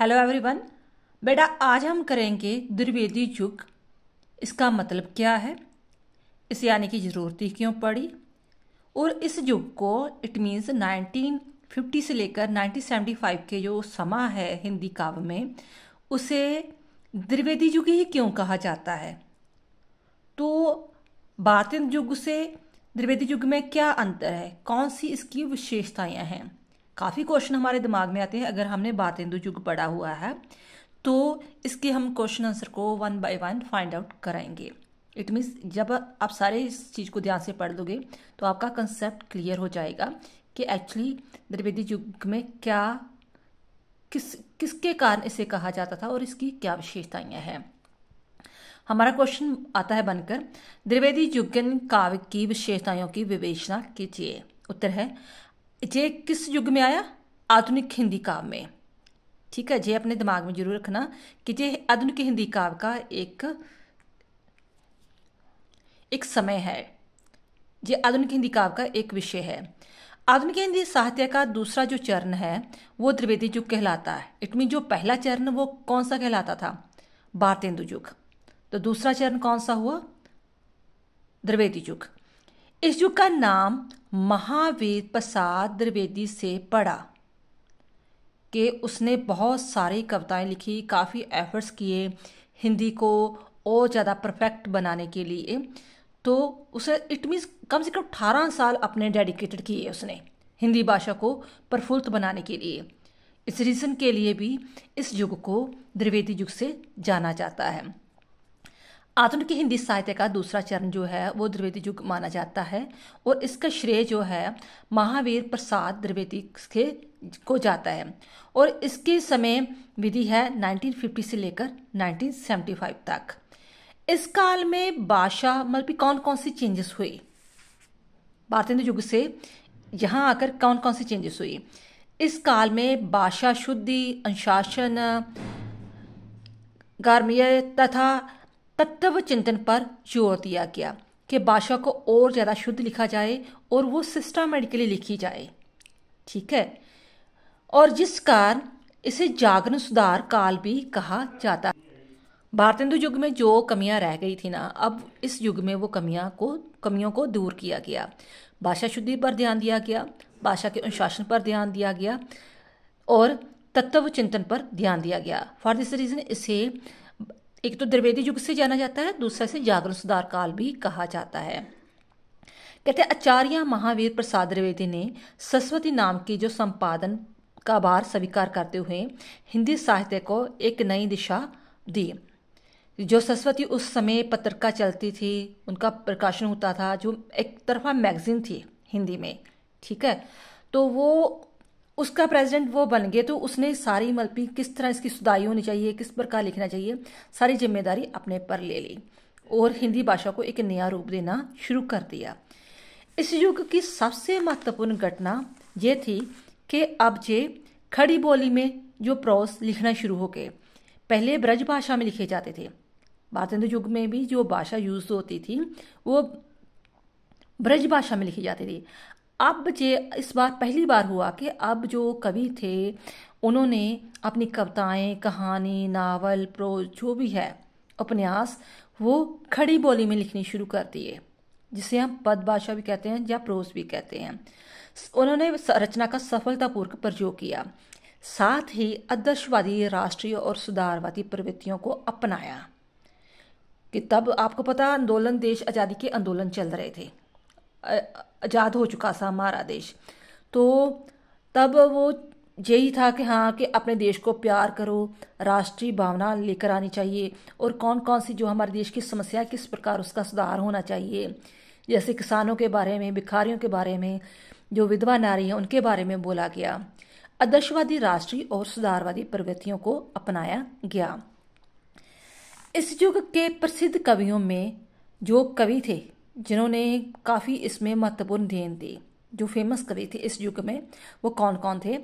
hello everyone बेटा आज हम करेंगे द्विवेदी युग इसका मतलब क्या है इस यानी कि ज़रूरत ही क्यों पड़ी और इस युग को इट मीन्स 1950 से लेकर 1975 के जो समा है हिंदी काव्य में उसे द्विवेदी युग ही क्यों कहा जाता है तो बातिन युग से द्विवेदी युग में क्या अंतर है कौन सी इसकी विशेषताएं हैं काफ़ी क्वेश्चन हमारे दिमाग में आते हैं अगर हमने बातेंदु युग पढ़ा हुआ है तो इसके हम क्वेश्चन आंसर को one by one find out कराएंगे इट मीन्स जब आप सारे इस चीज़ को ध्यान से पढ़ लोगे तो आपका कंसेप्ट क्लियर हो जाएगा कि एक्चुअली द्रिवेदी युग में क्या किस किसके कारण इसे कहा जाता था और इसकी क्या विशेषताएँ हैं हमारा क्वेश्चन आता है बनकर द्रिवेदी युगन काव्य की विशेषताओं की विवेचना कीजिए उत्तर है ये किस युग में आया आधुनिक हिंदी काव्य में ठीक है जे अपने दिमाग में जरूर रखना कि ये आधुनिक हिंदी काव्य का एक एक समय है ये आधुनिक हिंदी काव्य का एक विषय है आधुनिक हिंदी साहित्य का दूसरा जो चरण है वो द्विवेदी युग कहलाता है इट मीन जो पहला चरण वो कौन सा कहलाता था भारतेंदु युग तो दूसरा चरण कौन सा हुआ द्रिवेदी युग इस युग का नाम महावीर प्रसाद द्विवेदी से पड़ा कि उसने बहुत सारी कविताएं लिखी काफ़ी एफर्ट्स किए हिंदी को और ज़्यादा परफेक्ट बनाने के लिए तो उसे इट मीन्स कम से कम अठारह साल अपने डेडिकेटेड किए उसने हिंदी भाषा को प्रफुल्लित बनाने के लिए इस रीज़न के लिए भी इस युग को द्विवेदी युग से जाना जाता है आधुनिक हिंदी साहित्य का दूसरा चरण जो है वो द्विवेदी युग माना जाता है और इसका श्रेय जो है महावीर प्रसाद द्विवेदी के को जाता है और इसके समय विधि है 1950 से लेकर 1975 तक इस काल में भाषा मतलब कौन कौन सी चेंजेस हुई भारतीय युग से यहाँ आकर कौन कौन सी चेंजेस हुई इस काल में भाषा शुद्धि अनुशासन गर्मीय तथा तत्व चिंतन पर जोर दिया गया कि भाषा को और ज़्यादा शुद्ध लिखा जाए और वो सिस्टमेटिकली लिखी जाए ठीक है और जिस कारण इसे जागरण सुधार काल भी कहा जाता है हिंदू युग में जो कमियां रह गई थी ना अब इस युग में वो कमियां को कमियों को दूर किया गया भाषा शुद्धि पर ध्यान दिया गया भाषा के अनुशासन पर ध्यान दिया गया और तत्व चिंतन पर ध्यान दिया गया फॉर दिस रीज़न इसे एक तो द्रिवेदी युग से जाना जाता है दूसरा से जागरण सुधार काल भी कहा जाता है कहते हैं आचार्य महावीर प्रसाद द्विवेदी ने सरस्वती नाम की जो संपादन का भार स्वीकार करते हुए हिंदी साहित्य को एक नई दिशा दी जो सरस्वती उस समय पत्रिका चलती थी उनका प्रकाशन होता था जो एक तरफा मैगजीन थी हिंदी में ठीक है तो वो उसका प्रेसिडेंट वो बन गए तो उसने सारी मलपी किस तरह इसकी सुधाई होनी चाहिए किस प्रकार लिखना चाहिए सारी जिम्मेदारी अपने पर ले ली और हिंदी भाषा को एक नया रूप देना शुरू कर दिया इस युग की सबसे महत्वपूर्ण घटना ये थी कि अब जे खड़ी बोली में जो प्रोस लिखना शुरू हो गए पहले ब्रज भाषा में लिखे जाते थे भारतेंद्र युग में भी जो भाषा यूज होती थी वो ब्रज भाषा में लिखी जाती थी अब जे इस बार पहली बार हुआ कि अब जो कवि थे उन्होंने अपनी कविताएं कहानी नावल प्रो जो भी है उपन्यास वो खड़ी बोली में लिखनी शुरू कर दिए जिसे हम पद भाषा भी कहते हैं या प्रोज भी कहते हैं उन्होंने रचना का सफलतापूर्वक प्रयोग किया साथ ही आदर्शवादी राष्ट्रीय और सुधारवादी प्रवृत्तियों को अपनाया कि तब आपको पता आंदोलन देश आज़ादी के आंदोलन चल रहे थे आज़ाद हो चुका था हमारा देश तो तब वो यही था कि हाँ कि अपने देश को प्यार करो राष्ट्रीय भावना लेकर आनी चाहिए और कौन कौन सी जो हमारे देश की समस्या है किस प्रकार उसका सुधार होना चाहिए जैसे किसानों के बारे में भिखारियों के बारे में जो विधवा नारी हैं उनके बारे में बोला गया आदर्शवादी राष्ट्रीय और सुधारवादी प्रवृत्तियों को अपनाया गया इस युग के प्रसिद्ध कवियों में जो कवि थे जिन्होंने काफ़ी इसमें महत्वपूर्ण देन दी जो फेमस कवि थे इस युग में वो कौन कौन थे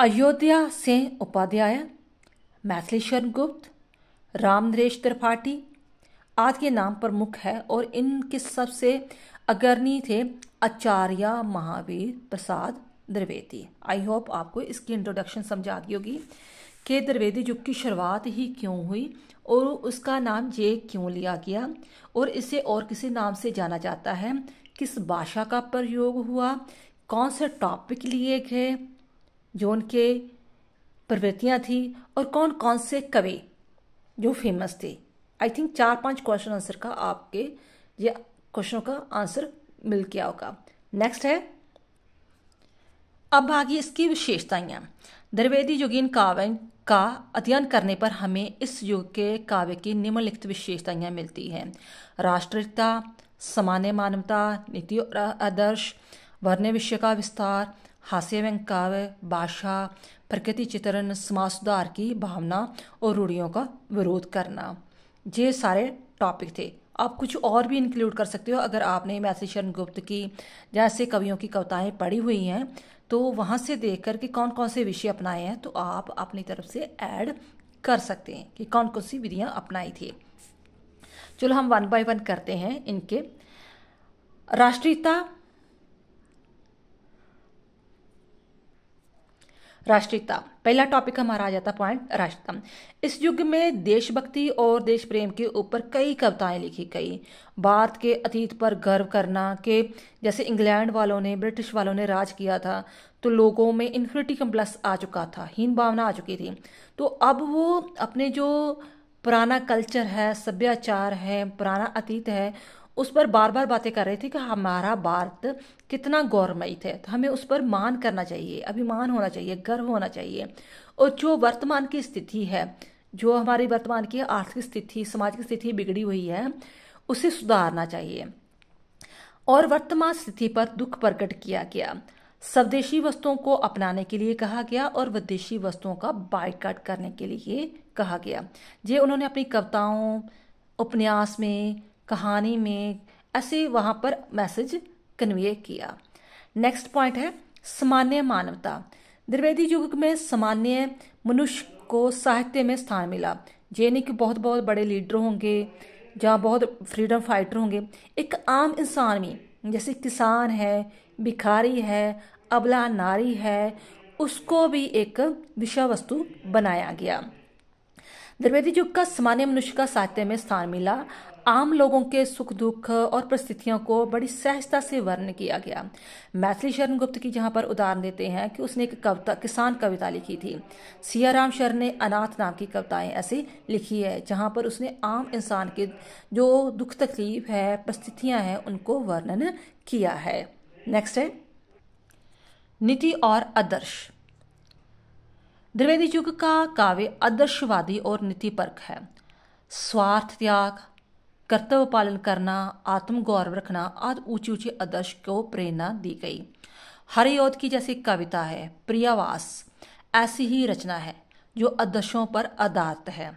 अयोध्या सिंह उपाध्याय मैथिलेश्वर गुप्त राम नरेश त्रिपाठी आदि के नाम प्रमुख है और इनके सबसे अग्रणी थे आचार्य महावीर प्रसाद द्रिवेदी आई होप आपको इसकी इंट्रोडक्शन समझ दी होगी कि द्रिवेदी युग की शुरुआत ही क्यों हुई और उसका नाम ये क्यों लिया गया और इसे और किसी नाम से जाना जाता है किस भाषा का प्रयोग हुआ कौन से टॉपिक लिए गए जो उनके प्रवृत्तियाँ थी और कौन कौन से कवि जो फेमस थे आई थिंक चार पांच क्वेश्चन आंसर का आपके ये क्वेश्चनों का आंसर मिल गया होगा नेक्स्ट है अब आ गई इसकी विशेषताएं द्रवेदी युगीन काव्य का अध्ययन करने पर हमें इस युग के काव्य की निम्नलिखित विशेषताएं मिलती हैं राष्ट्रिकता सामान्य मानवता नीति और आदर्श वर्ण विषय का विस्तार हास्य व्यंग काव्य भाषा प्रकृति चित्रण समाज सुधार की भावना और रूढ़ियों का विरोध करना ये सारे टॉपिक थे आप कुछ और भी इंक्लूड कर सकते हो अगर आपने मैथिली शरण गुप्त की जैसे कवियों की कविताएं पढ़ी हुई हैं तो वहाँ से देख कर कि कौन कौन से विषय अपनाए हैं तो आप अपनी तरफ से ऐड कर सकते हैं कि कौन कौन सी विधियाँ अपनाई थी चलो हम वन बाय वन करते हैं इनके राष्ट्रीयता राष्ट्रीयता पहला टॉपिक हमारा आ जाता पॉइंट राष्ट्रता इस युग में देशभक्ति और देश प्रेम के ऊपर कई कविताएं लिखी गई भारत के अतीत पर गर्व करना के जैसे इंग्लैंड वालों ने ब्रिटिश वालों ने राज किया था तो लोगों में इन्फिनिटी कम्प्लेक्स आ चुका था हीन भावना आ चुकी थी तो अब वो अपने जो पुराना कल्चर है सभ्याचार है पुराना अतीत है उस पर बार बार बातें कर रहे थे कि हमारा भारत कितना गौरवमयी थे तो हमें उस पर मान करना चाहिए अभिमान होना चाहिए गर्व होना चाहिए और जो वर्तमान की स्थिति है जो हमारी वर्तमान की आर्थिक स्थिति सामाजिक स्थिति बिगड़ी हुई है उसे सुधारना चाहिए और वर्तमान स्थिति पर दुख प्रकट किया गया स्वदेशी वस्तुओं को अपनाने के लिए कहा गया और विदेशी वस्तुओं का बाइकाट करने के लिए कहा गया ये उन्होंने अपनी कविताओं उपन्यास में कहानी में ऐसे वहाँ पर मैसेज कन्वे किया नेक्स्ट पॉइंट है सामान्य मानवता द्विवेदी युग में सामान्य मनुष्य को साहित्य में स्थान मिला ये नहीं कि बहुत बहुत बड़े लीडर होंगे या बहुत फ्रीडम फाइटर होंगे एक आम इंसान भी जैसे किसान है भिखारी है अबला नारी है उसको भी एक विषय वस्तु बनाया गया द्रिवेदी युग का सामान्य मनुष्य का साहित्य में स्थान मिला आम लोगों के सुख दुख और परिस्थितियों को बड़ी सहजता से वर्ण किया गया मैथिली शरण गुप्त की जहां पर उदाहरण देते हैं कि उसने एक कविता किसान कविता लिखी थी सिया राम शरण ने अनाथ नाम की कविताएं ऐसी लिखी है जहां पर उसने आम इंसान के जो दुख तकलीफ है परिस्थितियां हैं उनको वर्णन किया है नेक्स्ट है नीति और आदर्श द्विवेदी युग का काव्य आदर्शवादी और परक है स्वार्थ त्याग कर्तव्य पालन करना आत्म गौरव रखना आदि ऊंचे ऊंचे आदर्श को प्रेरणा दी गई हरियोध की जैसी कविता है प्रियावास ऐसी ही रचना है जो आदर्शों पर आधारित है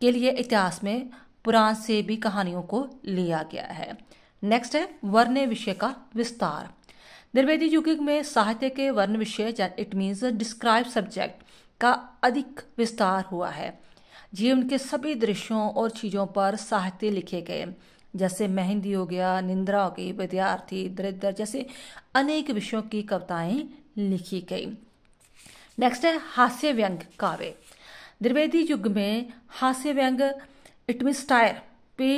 के लिए इतिहास में पुराण से भी कहानियों को लिया गया है नेक्स्ट है वर्ण विषय का विस्तार निर्वेदी युगिक में साहित्य के वर्ण विषय इट मीन्स डिस्क्राइब सब्जेक्ट का अधिक विस्तार हुआ है जीवन के सभी दृश्यों और चीज़ों पर साहित्य लिखे गए जैसे मेहंदी हो गया निंद्रा हो गई विद्यार्थी दरिद्र जैसे अनेक विषयों की कविताएं लिखी गई नेक्स्ट है हास्य व्यंग काव्य द्विवेदी युग में हास्य व्यंग इट मीन स्टायर पे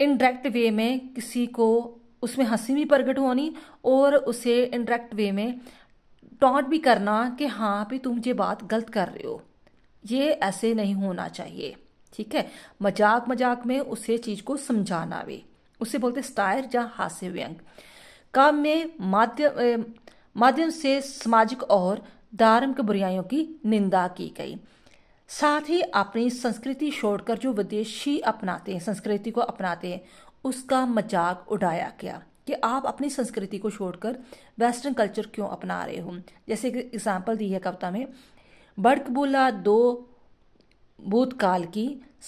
इनडायरेक्ट वे में किसी को उसमें हंसी भी प्रकट होनी और उसे इनडायरेक्ट वे में टॉट भी करना कि हाँ भी तुम ये बात गलत कर रहे हो ये ऐसे नहीं होना चाहिए ठीक है मजाक मजाक में उसे चीज को समझाना भी उसे बोलते स्टायर या हास्य व्यंग काम में माध्यम माध्यम से सामाजिक और धार्मिक बुराइयों की निंदा की गई साथ ही अपनी संस्कृति छोड़कर जो विदेशी अपनाते हैं संस्कृति को अपनाते हैं उसका मजाक उड़ाया गया कि आप अपनी संस्कृति को छोड़कर वेस्टर्न कल्चर क्यों अपना रहे हो जैसे कि एग्जाम्पल दी है कविता में बड़कबूला दो भूतकाल की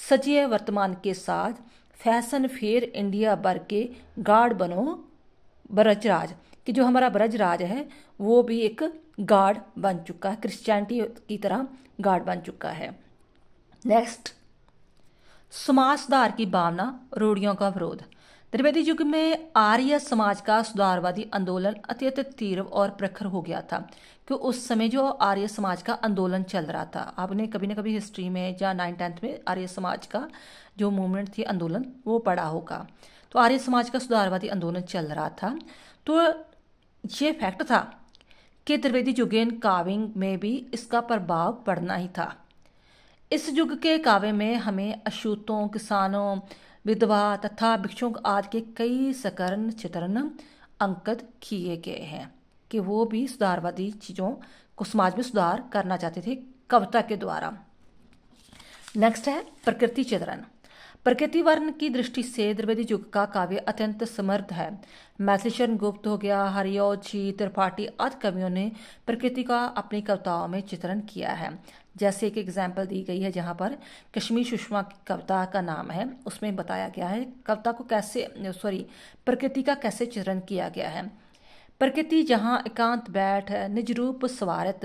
सचिए वर्तमान के साथ फैशन फेयर इंडिया बर के गार्ड बनो ब्रजराज कि जो हमारा ब्रजराज है वो भी एक गार्ड बन चुका है क्रिश्चियनिटी की तरह गार्ड बन चुका है नेक्स्ट समाज सुधार की भावना रूढ़ियों का विरोध त्रिवेदी युग में आर्य समाज का सुधारवादी आंदोलन अत्यंत तीव्र और प्रखर हो गया था कि उस समय जो आर्य समाज का आंदोलन चल रहा था आपने कभी ना कभी हिस्ट्री में या नाइन टेंथ में आर्य समाज का जो मूवमेंट थी आंदोलन वो पड़ा होगा तो आर्य समाज का सुधारवादी आंदोलन चल रहा था तो ये फैक्ट था कि त्रिवेदी युगेन काविंग में भी इसका प्रभाव पड़ना ही था इस युग के काव्य में हमें अशुतों किसानों विधवा तथा भिक्षुक आदि के कई सकरण चित्रण अंकित किए गए हैं कि वो भी सुधारवादी चीज़ों को समाज में सुधार करना चाहते थे कविता के द्वारा नेक्स्ट है प्रकृति चित्रण प्रकृति वर्ण की दृष्टि से द्रिवेदी युग का काव्य अत्यंत समर्थ है मैथिलीशरण गुप्त हो गया हरियोजी त्रिपाठी आदि कवियों ने प्रकृति का अपनी कविताओं में चित्रण किया है जैसे एक एग्जाम्पल दी गई है जहाँ पर कश्मीर सुषमा की कविता का नाम है उसमें बताया गया है कविता को कैसे सॉरी प्रकृति का कैसे चित्रण किया गया है प्रकृति जहाँ एकांत बैठ निज रूप स्वारत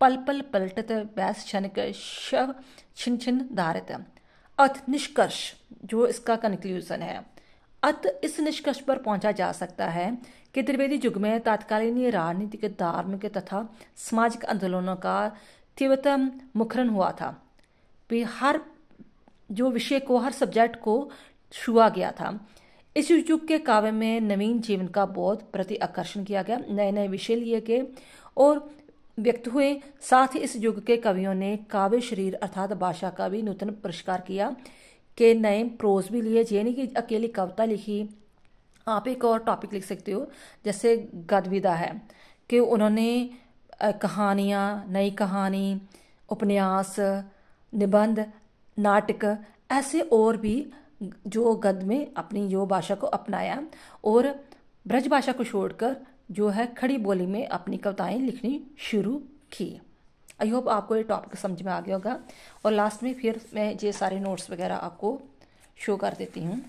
पल पल पलटत बैस छनक शव छिन छिन धारित अथ निष्कर्ष जो इसका कंक्लूजन है अत इस निष्कर्ष पर पहुंचा जा सकता है कि त्रिवेदी युग में तात्कालीन राजनीतिक धार्मिक तथा सामाजिक आंदोलनों का तीव्रतम मुखरन हुआ था हर जो विषय को हर सब्जेक्ट को छुआ गया था इस युग के काव्य में नवीन जीवन का बोध प्रति आकर्षण किया गया नए नए विषय लिए गए और व्यक्त हुए साथ ही इस युग के कवियों ने काव्य शरीर अर्थात भाषा का भी नूतन पुरस्कार किया के नए प्रोज भी लिए यानी कि अकेली कविता लिखी आप एक और टॉपिक लिख सकते हो जैसे गदविदा है कि उन्होंने कहानियाँ नई कहानी उपन्यास निबंध नाटक ऐसे और भी जो गद में अपनी जो भाषा को अपनाया और ब्रज भाषा को छोड़कर जो है खड़ी बोली में अपनी कविताएं लिखनी शुरू की आई होप आपको ये टॉपिक समझ में आ गया होगा और लास्ट में फिर मैं ये सारे नोट्स वगैरह आपको शो कर देती हूँ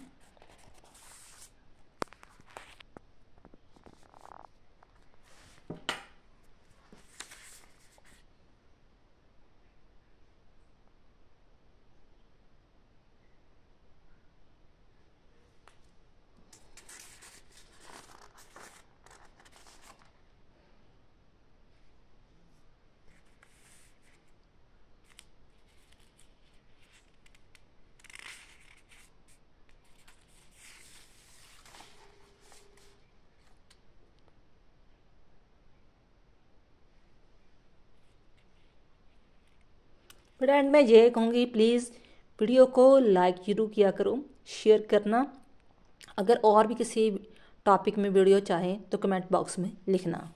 फिर एंड मैं यह कहूँगी प्लीज़ वीडियो को लाइक जरूर किया करो शेयर करना अगर और भी किसी टॉपिक में वीडियो चाहे तो कमेंट बॉक्स में लिखना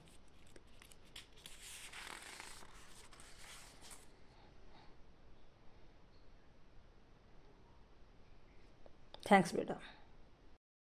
थैंक्स बेटा